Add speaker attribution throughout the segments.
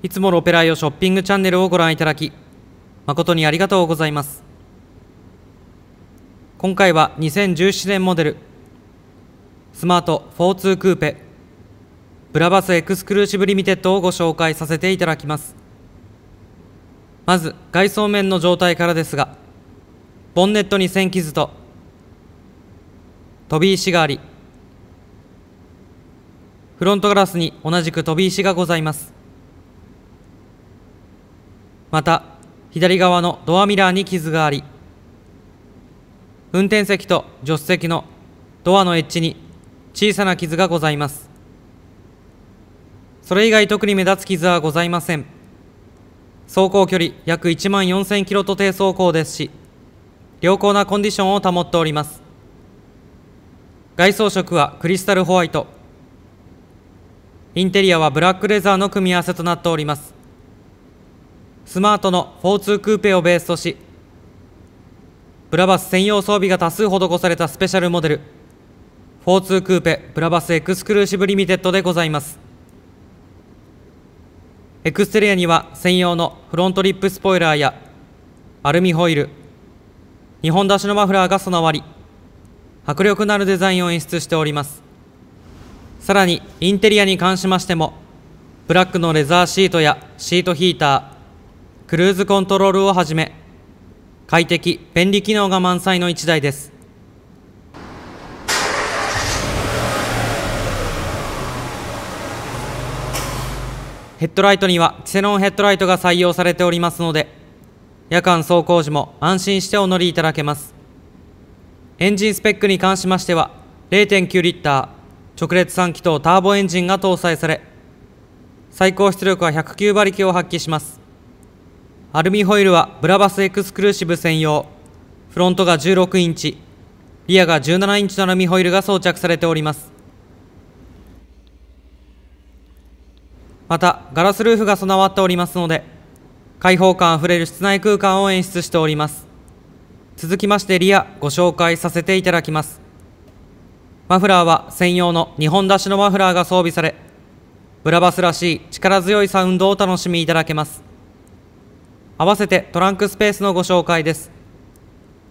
Speaker 1: いつもロペライオショッピングチャンネルをご覧いただき、誠にありがとうございます。今回は2017年モデル、スマート42クーペ、ブラバスエクスクルーシブリミテッドをご紹介させていただきます。まず、外装面の状態からですが、ボンネットに線傷と、飛び石があり、フロントガラスに同じく飛び石がございます。また左側のドアミラーに傷があり運転席と助手席のドアのエッジに小さな傷がございますそれ以外特に目立つ傷はございません走行距離約1万4000キロと低走行ですし良好なコンディションを保っております外装色はクリスタルホワイトインテリアはブラックレザーの組み合わせとなっておりますスマートの4-2クーペをベースとしブラバス専用装備が多数施されたスペシャルモデル4-2クーペブラバスエクスクルーシブリミテッドでございますエクステリアには専用のフロントリップスポイラーやアルミホイル日本出しのマフラーが備わり迫力のあるデザインを演出しておりますさらにインテリアに関しましてもブラックのレザーシートやシートヒータークルーズコントロールをはじめ快適便利機能が満載の1台ですヘッドライトにはキセノンヘッドライトが採用されておりますので夜間走行時も安心してお乗りいただけますエンジンスペックに関しましては0.9リッター直列3気筒ターボエンジンが搭載され最高出力は109馬力を発揮しますアルミホイルはブラバスエクスクルーシブ専用フロントが16インチリアが17インチのアルミホイルが装着されておりますまたガラスルーフが備わっておりますので開放感あふれる室内空間を演出しております続きましてリアご紹介させていただきますマフラーは専用の日本出しのマフラーが装備されブラバスらしい力強いサウンドをお楽しみいただけます合わせてトランクスペースのご紹介です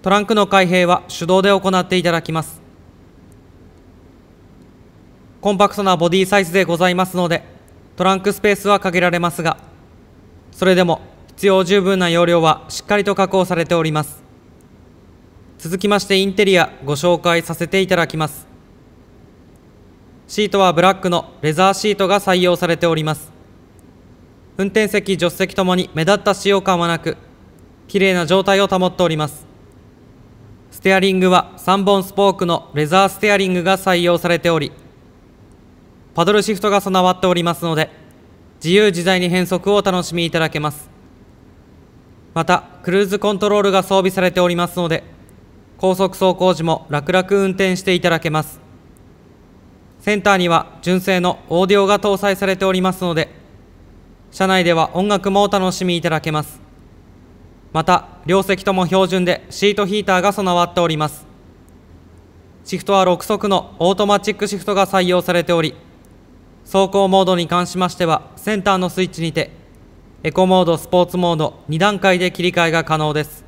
Speaker 1: トランクの開閉は手動で行っていただきますコンパクトなボディサイズでございますのでトランクスペースは限られますがそれでも必要十分な容量はしっかりと確保されております続きましてインテリアご紹介させていただきますシートはブラックのレザーシートが採用されております運転席、助手席ともに目立った使用感はなく、綺麗な状態を保っております。ステアリングは3本スポークのレザーステアリングが採用されており、パドルシフトが備わっておりますので、自由自在に変速をお楽しみいただけます。また、クルーズコントロールが装備されておりますので、高速走行時も楽々運転していただけます。センターには純正のオーディオが搭載されておりますので、車内では音楽もお楽しみいただけますまた両席とも標準でシートヒーターが備わっておりますシフトは6速のオートマチックシフトが採用されており走行モードに関しましてはセンターのスイッチにてエコモードスポーツモード2段階で切り替えが可能です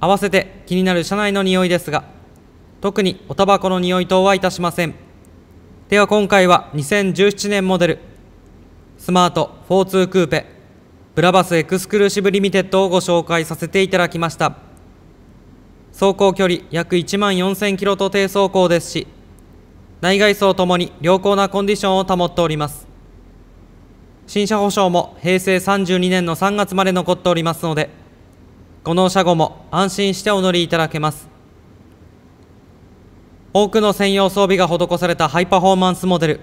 Speaker 1: 合わせて気になる車内の匂いですが特におタバコの匂い等はいたしませんでは今回は2017年モデルスマート42クーペブラバスエクスクルーシブリミテッドをご紹介させていただきました走行距離約1万4000キロと低走行ですし内外装ともに良好なコンディションを保っております新車保証も平成32年の3月まで残っておりますのでこの車後も安心してお乗りいただけます多くの専用装備が施されたハイパフォーマンスモデル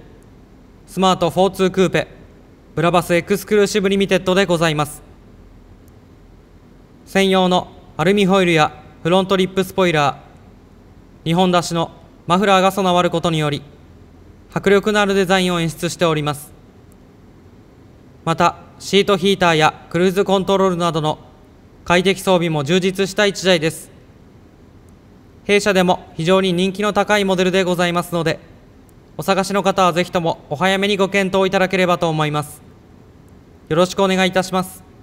Speaker 1: スマート42クーペブラバスエクスクルーシブリミテッドでございます専用のアルミホイルやフロントリップスポイラー2本出しのマフラーが備わることにより迫力のあるデザインを演出しておりますまたシートヒーターやクルーズコントロールなどの快適装備も充実した1台です弊社でも非常に人気の高いモデルでございますのでお探しの方はぜひともお早めにご検討いただければと思います。よろしくお願いいたします。